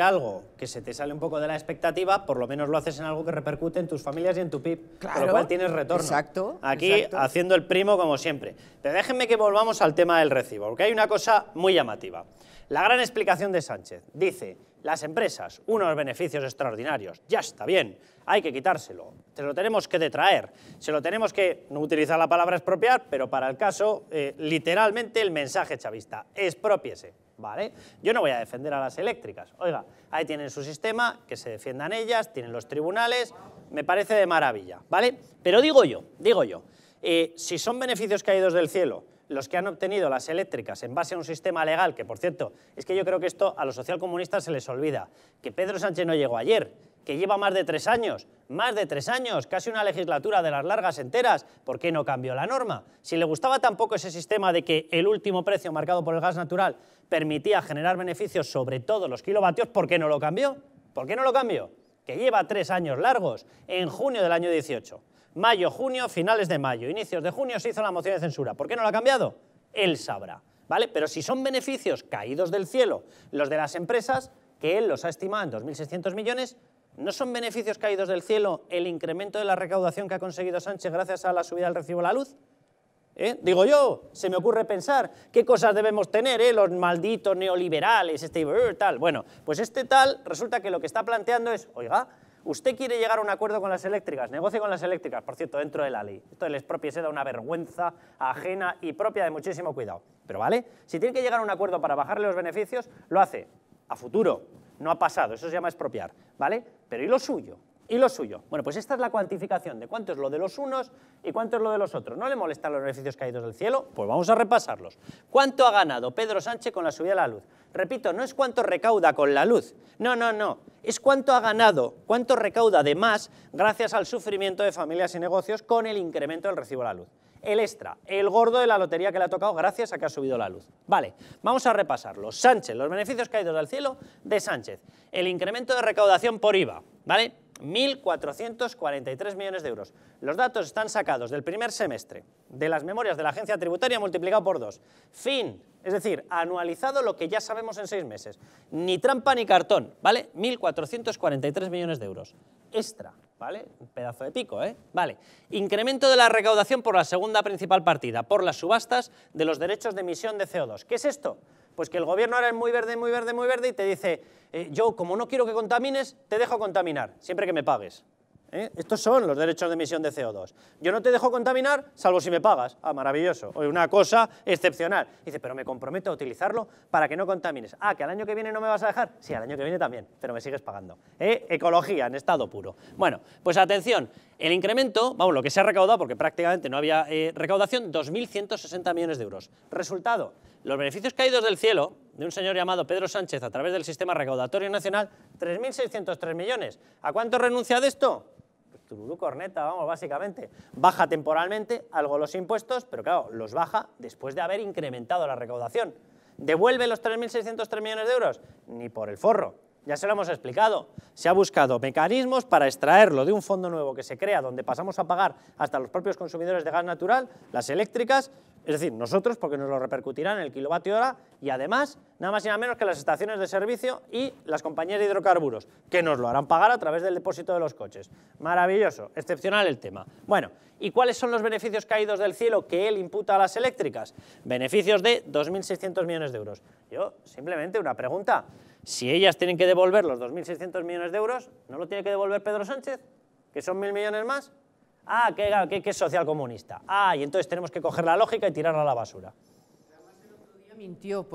algo que se te sale un poco de la expectativa, por lo menos lo haces en algo que repercute en tus familias y en tu PIB, claro, con lo cual tienes retorno. Exacto. Aquí haciendo el primo como siempre. Pero déjenme que volvamos al tema del recibo, porque hay una cosa muy llamativa. La gran explicación de Sánchez dice, las empresas, unos beneficios extraordinarios, ya está bien, hay que quitárselo, se lo tenemos que detraer, se lo tenemos que, no utilizar la palabra expropiar, pero para el caso, eh, literalmente el mensaje chavista, expropiese. Yo no voy a defender a las eléctricas. Oiga, ahí tienen su sistema, que se defiendan ellas, tienen los tribunales, me parece de maravilla, ¿vale? Pero digo yo, digo yo, eh, si son beneficios caídos del cielo, los que han obtenido las eléctricas en base a un sistema legal, que por cierto, es que yo creo que esto a los socialcomunistas se les olvida, que Pedro Sánchez no llegó ayer, que lleva más de tres años, más de tres años, casi una legislatura de las largas enteras, ¿por qué no cambió la norma? Si le gustaba tampoco ese sistema de que el último precio marcado por el gas natural permitía generar beneficios sobre todos los kilovatios, ¿por qué no lo cambió? ¿Por qué no lo cambió? Que lleva tres años largos, en junio del año 18. Mayo, junio, finales de mayo, inicios de junio se hizo la moción de censura. ¿Por qué no lo ha cambiado? Él sabrá. ¿Vale? Pero si son beneficios caídos del cielo, los de las empresas, que él los ha estimado en 2.600 millones, ¿No son beneficios caídos del cielo el incremento de la recaudación que ha conseguido Sánchez gracias a la subida del recibo a la luz? ¿Eh? Digo yo, se me ocurre pensar qué cosas debemos tener, eh? los malditos neoliberales, este uh, tal. Bueno, pues este tal resulta que lo que está planteando es, oiga, usted quiere llegar a un acuerdo con las eléctricas, negocio con las eléctricas, por cierto, dentro de la ley. Esto les propia se da una vergüenza ajena y propia de muchísimo cuidado. Pero vale, si tiene que llegar a un acuerdo para bajarle los beneficios, lo hace a futuro, no ha pasado, eso se llama expropiar, ¿vale? Pero ¿y lo suyo? y lo suyo. Bueno, pues esta es la cuantificación de cuánto es lo de los unos y cuánto es lo de los otros. ¿No le molestan los beneficios caídos del cielo? Pues vamos a repasarlos. ¿Cuánto ha ganado Pedro Sánchez con la subida de la luz? Repito, no es cuánto recauda con la luz. No, no, no. Es cuánto ha ganado, cuánto recauda de más gracias al sufrimiento de familias y negocios con el incremento del recibo de la luz. El extra, el gordo de la lotería que le ha tocado gracias a que ha subido la luz. Vale, vamos a repasarlo. Sánchez, los beneficios caídos del cielo de Sánchez. El incremento de recaudación por IVA, ¿vale? 1.443 millones de euros. Los datos están sacados del primer semestre de las memorias de la agencia tributaria multiplicado por dos. Fin, es decir, anualizado lo que ya sabemos en seis meses. Ni trampa ni cartón, ¿vale? 1.443 millones de euros. Extra, ¿vale? Un pedazo de pico, ¿eh? Vale. Incremento de la recaudación por la segunda principal partida, por las subastas de los derechos de emisión de CO2. ¿Qué es esto? Pues que el gobierno ahora es muy verde, muy verde, muy verde y te dice, eh, yo como no quiero que contamines, te dejo contaminar, siempre que me pagues. ¿eh? Estos son los derechos de emisión de CO2. Yo no te dejo contaminar, salvo si me pagas. Ah, maravilloso. Una cosa excepcional. Dice, pero me comprometo a utilizarlo para que no contamines. Ah, que al año que viene no me vas a dejar. Sí, al año que viene también, pero me sigues pagando. ¿Eh? Ecología en estado puro. Bueno, pues atención. El incremento, vamos, lo que se ha recaudado, porque prácticamente no había eh, recaudación, 2.160 millones de euros. Resultado, los beneficios caídos del cielo, de un señor llamado Pedro Sánchez a través del Sistema Recaudatorio Nacional, 3.603 millones. ¿A cuánto renuncia de esto? tururú corneta, vamos, básicamente. Baja temporalmente algo los impuestos, pero claro, los baja después de haber incrementado la recaudación. ¿Devuelve los 3.603 millones de euros? Ni por el forro. Ya se lo hemos explicado. Se ha buscado mecanismos para extraerlo de un fondo nuevo que se crea, donde pasamos a pagar hasta los propios consumidores de gas natural, las eléctricas, es decir, nosotros porque nos lo repercutirán en el kilovatio hora y además, nada más y nada menos que las estaciones de servicio y las compañías de hidrocarburos, que nos lo harán pagar a través del depósito de los coches. Maravilloso, excepcional el tema. Bueno, ¿y cuáles son los beneficios caídos del cielo que él imputa a las eléctricas? Beneficios de 2.600 millones de euros. Yo, simplemente una pregunta. Si ellas tienen que devolver los 2.600 millones de euros, ¿no lo tiene que devolver Pedro Sánchez? ¿Que son mil millones más? Ah, que, es social comunista. Ah, y entonces tenemos que coger la lógica y tirarla a la basura. otro día mintió por